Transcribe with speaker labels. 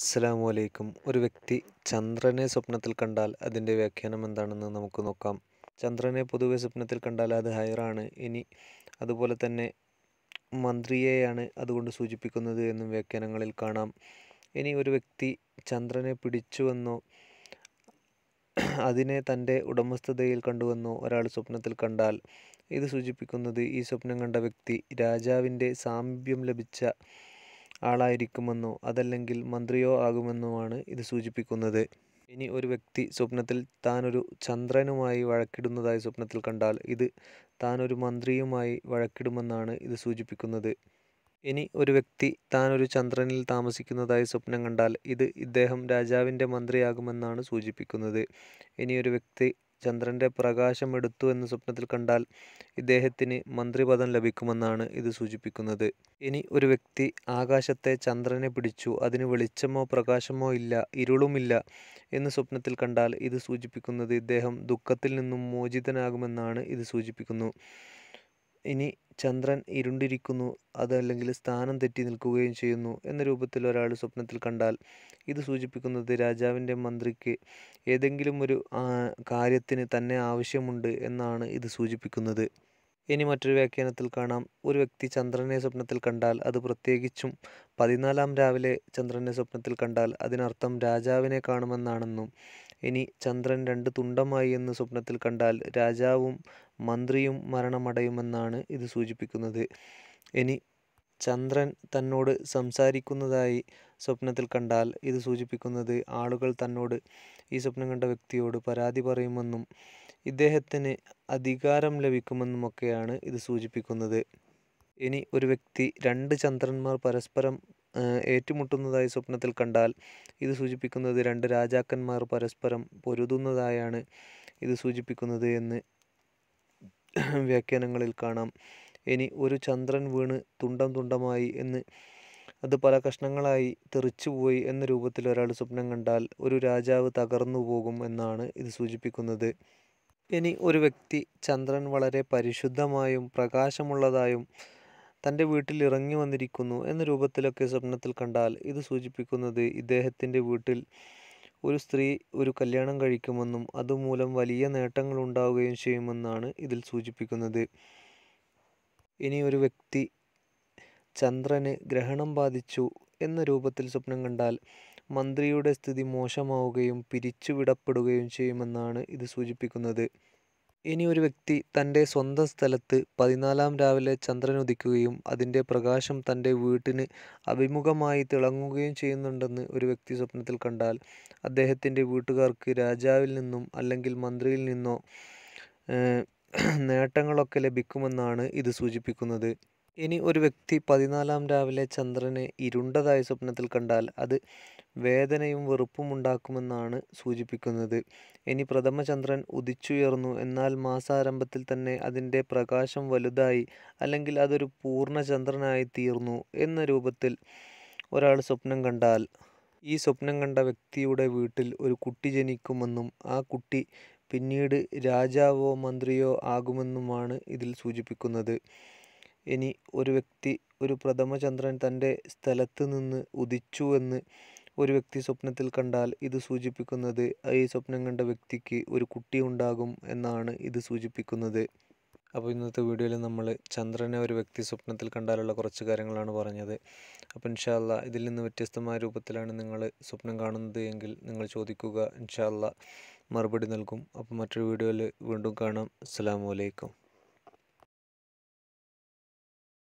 Speaker 1: അസ്സാം വലൈക്കും ഒരു വ്യക്തി ചന്ദ്രനെ സ്വപ്നത്തിൽ കണ്ടാൽ അതിൻ്റെ വ്യാഖ്യാനം എന്താണെന്ന് നമുക്ക് നോക്കാം ചന്ദ്രനെ പൊതുവെ സ്വപ്നത്തിൽ കണ്ടാൽ അത് ഹയറാണ് ഇനി അതുപോലെ തന്നെ മന്ത്രിയെയാണ് അതുകൊണ്ട് സൂചിപ്പിക്കുന്നത് എന്നും വ്യാഖ്യാനങ്ങളിൽ കാണാം ഇനി ഒരു വ്യക്തി ചന്ദ്രനെ പിടിച്ചുവെന്നോ അതിനെ തൻ്റെ ഉടമസ്ഥതയിൽ കണ്ടുവെന്നോ ഒരാൾ സ്വപ്നത്തിൽ കണ്ടാൽ ഇത് സൂചിപ്പിക്കുന്നത് ഈ സ്വപ്നം കണ്ട വ്യക്തി രാജാവിൻ്റെ സാമീപ്യം ലഭിച്ച ആളായിരിക്കുമെന്നോ അതല്ലെങ്കിൽ മന്ത്രിയോ ആണ് ഇത് സൂചിപ്പിക്കുന്നത് ഇനി ഒരു വ്യക്തി സ്വപ്നത്തിൽ താനൊരു ചന്ദ്രനുമായി വഴക്കിടുന്നതായി സ്വപ്നത്തിൽ കണ്ടാൽ ഇത് താനൊരു മന്ത്രിയുമായി വഴക്കിടുമെന്നാണ് ഇത് സൂചിപ്പിക്കുന്നത് ഇനി ഒരു വ്യക്തി താനൊരു ചന്ദ്രനിൽ താമസിക്കുന്നതായി സ്വപ്നം കണ്ടാൽ ഇത് ഇദ്ദേഹം രാജാവിൻ്റെ മന്ത്രിയാകുമെന്നാണ് സൂചിപ്പിക്കുന്നത് ഇനി ഒരു വ്യക്തി ചന്ദ്രൻ്റെ പ്രകാശം എടുത്തു എന്ന് സ്വപ്നത്തിൽ കണ്ടാൽ ഇദ്ദേഹത്തിന് മന്ത്രിപദം ലഭിക്കുമെന്നാണ് ഇത് സൂചിപ്പിക്കുന്നത് ഇനി ഒരു വ്യക്തി ആകാശത്തെ ചന്ദ്രനെ പിടിച്ചു അതിന് വെളിച്ചമോ പ്രകാശമോ ഇല്ല ഇരുളുമില്ല എന്ന് സ്വപ്നത്തിൽ കണ്ടാൽ ഇത് സൂചിപ്പിക്കുന്നത് ഇദ്ദേഹം ദുഃഖത്തിൽ നിന്നും മോചിതനാകുമെന്നാണ് ഇത് സൂചിപ്പിക്കുന്നു ഇനി ചന്ദ്രൻ ഇരുണ്ടിരിക്കുന്നു അതല്ലെങ്കിൽ സ്ഥാനം തെറ്റി നിൽക്കുകയും ചെയ്യുന്നു എന്ന രൂപത്തിൽ ഒരാൾ സ്വപ്നത്തിൽ കണ്ടാൽ ഇത് സൂചിപ്പിക്കുന്നത് രാജാവിൻ്റെ മന്ത്രിക്ക് ഏതെങ്കിലും ഒരു കാര്യത്തിന് തന്നെ ആവശ്യമുണ്ട് എന്നാണ് ഇത് സൂചിപ്പിക്കുന്നത് ഇനി മറ്റൊരു വ്യാഖ്യാനത്തിൽ കാണാം ഒരു വ്യക്തി ചന്ദ്രനെ സ്വപ്നത്തിൽ കണ്ടാൽ അത് പ്രത്യേകിച്ചും പതിനാലാം രാവിലെ ചന്ദ്രനെ സ്വപ്നത്തിൽ കണ്ടാൽ അതിനർത്ഥം രാജാവിനെ കാണുമെന്നാണെന്നും ഇനി ചന്ദ്രൻ രണ്ട് തുണ്ടമായി എന്ന് സ്വപ്നത്തിൽ കണ്ടാൽ രാജാവും മന്ത്രിയും മരണമടയുമെന്നാണ് ഇത് സൂചിപ്പിക്കുന്നത് ഇനി ചന്ദ്രൻ തന്നോട് സംസാരിക്കുന്നതായി സ്വപ്നത്തിൽ കണ്ടാൽ ഇത് സൂചിപ്പിക്കുന്നത് ആളുകൾ തന്നോട് ഈ സ്വപ്നം കണ്ട വ്യക്തിയോട് പരാതി പറയുമെന്നും ഇദ്ദേഹത്തിന് അധികാരം ലഭിക്കുമെന്നുമൊക്കെയാണ് ഇത് സൂചിപ്പിക്കുന്നത് ഇനി ഒരു വ്യക്തി രണ്ട് ചന്ദ്രന്മാർ പരസ്പരം ഏറ്റുമുട്ടുന്നതായി സ്വപ്നത്തിൽ കണ്ടാൽ ഇത് സൂചിപ്പിക്കുന്നത് രണ്ട് രാജാക്കന്മാർ പരസ്പരം പൊരുതുന്നതായാണ് ഇത് സൂചിപ്പിക്കുന്നത് എന്ന് വ്യാഖ്യാനങ്ങളിൽ കാണാം ഇനി ഒരു ചന്ദ്രൻ വീണ് തുണ്ടം തുണ്ടമായി എന്ന് അത് പല കഷ്ണങ്ങളായി തെറിച്ചുപോയി എന്ന രൂപത്തിൽ ഒരാൾ സ്വപ്നം കണ്ടാൽ ഒരു രാജാവ് തകർന്നു പോകും എന്നാണ് ഇത് സൂചിപ്പിക്കുന്നത് ഇനി ഒരു വ്യക്തി ചന്ദ്രൻ വളരെ പരിശുദ്ധമായും പ്രകാശമുള്ളതായും തൻ്റെ വീട്ടിൽ ഇറങ്ങി വന്നിരിക്കുന്നു എന്ന രൂപത്തിലൊക്കെ സ്വപ്നത്തിൽ കണ്ടാൽ ഇത് സൂചിപ്പിക്കുന്നത് ഇദ്ദേഹത്തിൻ്റെ വീട്ടിൽ ഒരു സ്ത്രീ ഒരു കല്യാണം കഴിക്കുമെന്നും അതുമൂലം വലിയ നേട്ടങ്ങൾ ഉണ്ടാവുകയും ചെയ്യുമെന്നാണ് ഇതിൽ സൂചിപ്പിക്കുന്നത് ഇനി ഒരു വ്യക്തി ചന്ദ്രന് ഗ്രഹണം ബാധിച്ചു എന്ന രൂപത്തിൽ സ്വപ്നം കണ്ടാൽ മന്ത്രിയുടെ സ്ഥിതി മോശമാവുകയും പിരിച്ചുവിടപ്പെടുകയും ചെയ്യുമെന്നാണ് ഇത് സൂചിപ്പിക്കുന്നത് ഇനി ഒരു വ്യക്തി തൻ്റെ സ്വന്തം സ്ഥലത്ത് പതിനാലാം രാവിലെ ചന്ദ്രൻ ഉദിക്കുകയും അതിൻ്റെ പ്രകാശം തൻ്റെ വീട്ടിന് അഭിമുഖമായി തിളങ്ങുകയും ചെയ്യുന്നുണ്ടെന്ന് ഒരു വ്യക്തി സ്വപ്നത്തിൽ കണ്ടാൽ അദ്ദേഹത്തിൻ്റെ വീട്ടുകാർക്ക് രാജാവിൽ നിന്നും അല്ലെങ്കിൽ മന്ത്രിയിൽ നിന്നോ നേട്ടങ്ങളൊക്കെ ലഭിക്കുമെന്നാണ് ഇത് സൂചിപ്പിക്കുന്നത് ഇനി ഒരു വ്യക്തി പതിനാലാം രാവിലെ ചന്ദ്രനെ ഇരുണ്ടതായ സ്വപ്നത്തിൽ കണ്ടാൽ അത് വേദനയും വെറുപ്പും ഉണ്ടാക്കുമെന്നാണ് സൂചിപ്പിക്കുന്നത് ഇനി പ്രഥമചന്ദ്രൻ ഉദിച്ചുയർന്നു എന്നാൽ മാസാരംഭത്തിൽ തന്നെ അതിൻ്റെ പ്രകാശം വലുതായി അല്ലെങ്കിൽ അതൊരു പൂർണ്ണചന്ദ്രനായി തീർന്നു എന്ന രൂപത്തിൽ ഒരാൾ സ്വപ്നം കണ്ടാൽ ഈ സ്വപ്നം കണ്ട വ്യക്തിയുടെ വീട്ടിൽ ഒരു കുട്ടി ജനിക്കുമെന്നും ആ കുട്ടി പിന്നീട് രാജാവോ മന്ത്രിയോ ആകുമെന്നുമാണ് ഇതിൽ സൂചിപ്പിക്കുന്നത് ഇനി ഒരു വ്യക്തി ഒരു പ്രഥമചന്ദ്രൻ തൻ്റെ സ്ഥലത്ത് നിന്ന് ഉദിച്ചു എന്ന് ഒരു വ്യക്തി സ്വപ്നത്തിൽ കണ്ടാൽ ഇത് സൂചിപ്പിക്കുന്നത് ഈ സ്വപ്നം കണ്ട വ്യക്തിക്ക് ഒരു കുട്ടി ഉണ്ടാകും എന്നാണ് ഇത് സൂചിപ്പിക്കുന്നത് അപ്പോൾ ഇന്നത്തെ വീഡിയോയിൽ നമ്മൾ ചന്ദ്രനെ ഒരു വ്യക്തി സ്വപ്നത്തിൽ കണ്ടാലുള്ള കുറച്ച് കാര്യങ്ങളാണ് പറഞ്ഞത് അപ്പോൾ ഇൻഷാല്ല ഇതിൽ നിന്ന് വ്യത്യസ്തമായ രൂപത്തിലാണ് നിങ്ങൾ സ്വപ്നം കാണുന്നത് എങ്കിൽ നിങ്ങൾ ചോദിക്കുക ഇൻഷാല്ല മറുപടി നൽകും അപ്പോൾ മറ്റൊരു വീഡിയോയിൽ വീണ്ടും കാണാം അസ്സാമലൈക്കും